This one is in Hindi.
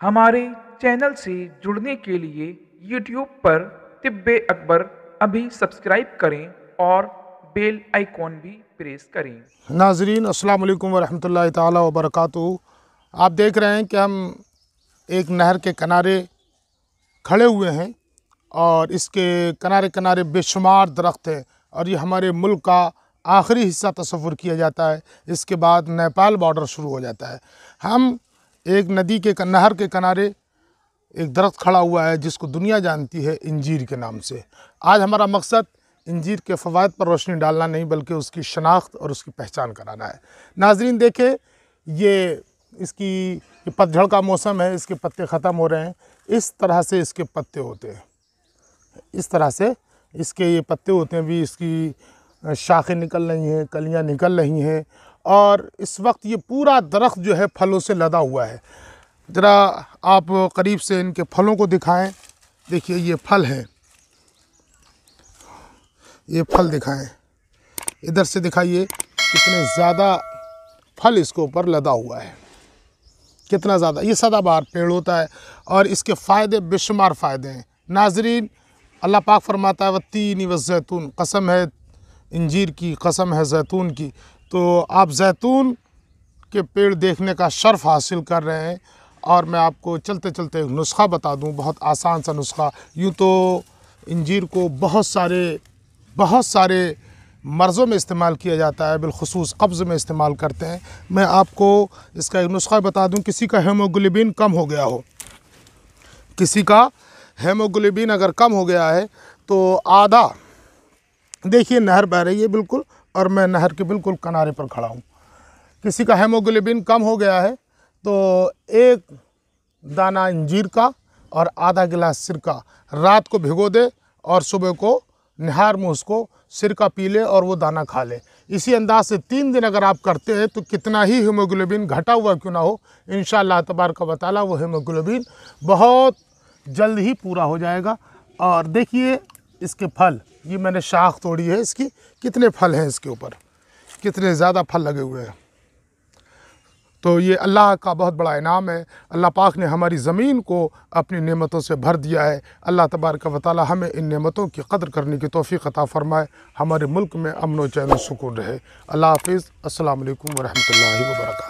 हमारे चैनल से जुड़ने के लिए YouTube पर तिब्बे अकबर अभी सब्सक्राइब करें और बेल आइकॉन भी प्रेस करें नाजरीन अस्सलाम वालेकुम वरहमतुल्लाहि ताला बरकातहू आप देख रहे हैं कि हम एक नहर के किनारे खड़े हुए हैं और इसके किनारे किनारे बेशुमार दरख्त हैं और ये हमारे मुल्क का आखिरी हिस्सा तस्वुर किया जाता है इसके बाद नेपाल बॉर्डर शुरू हो जाता है हम एक नदी के नहर के किनारे एक दरख्त खड़ा हुआ है जिसको दुनिया जानती है इंजीर के नाम से आज हमारा मकसद इंजीर के फ़वाद पर रोशनी डालना नहीं बल्कि उसकी शनाख्त और उसकी पहचान कराना है नाजरीन देखें ये इसकी पतझड़ का मौसम है इसके पत्ते ख़त्म हो रहे हैं इस तरह से इसके पत्ते होते हैं इस तरह से इसके ये पत्ते होते हैं भी इसकी शाखें निकल रही हैं कलियां निकल रही हैं और इस वक्त ये पूरा दरख्त जो है फलों से लदा हुआ है ज़रा आप करीब से इनके फलों को दिखाएं देखिए ये फल है ये फल दिखाएं इधर से दिखाइए कितने ज़्यादा फल इसके ऊपर लदा हुआ है कितना ज़्यादा ये सदाबहार पेड़ होता है और इसके फ़ायदे बेशुमार फ़ायदे हैं नाजरीन अल्लाह पाक फरमाता है तीन व जैतून कसम है इंजीर की कसम है जैतून की तो आप जैतून के पेड़ देखने का शर्फ हासिल कर रहे हैं और मैं आपको चलते चलते एक नुस्खा बता दूं बहुत आसान सा नुस्खा यूँ तो इंजीर को बहुत सारे बहुत सारे मर्ज़ों में इस्तेमाल किया जाता है बिलखसूस कब्ज़ में इस्तेमाल करते हैं मैं आपको इसका एक नुस्खा बता दूं किसी का हेमोग्लोबिन कम हो गया हो किसी का हेमोग्लोबिन अगर कम हो गया है तो आधा देखिए नहर बह रही है बिल्कुल और मैं नहर के बिल्कुल किनारे पर खड़ा हूँ किसी का हेमोग्लोबिन कम हो गया है तो एक दाना इंजीर का और आधा गिलास सिरका रात को भिगो दे और सुबह को निहार में उसको सिरका पी ले और वो दाना खा ले इसी अंदाज से तीन दिन अगर आप करते हैं तो कितना ही हीमोग्लोबिन घटा हुआ क्यों ना हो इन तबार का बताला वो हीमोग्लोबिन बहुत जल्द ही पूरा हो जाएगा और देखिए इसके फल ये मैंने शाख तोड़ी है इसकी कितने फल हैं इसके ऊपर कितने ज़्यादा फल लगे हुए हैं तो ये अल्लाह का बहुत बड़ा इनाम है अल्लाह पाक ने हमारी ज़मीन को अपनी नेमतों से भर दिया है अल्लाह तबारक व हमें इन नेमतों की कदर करने की तोफ़ी अता फ़रमाए हमारे मुल्क में अमन व चैन सुकून रहे अल्लाह हाफिज़ असल वरहमल वर्क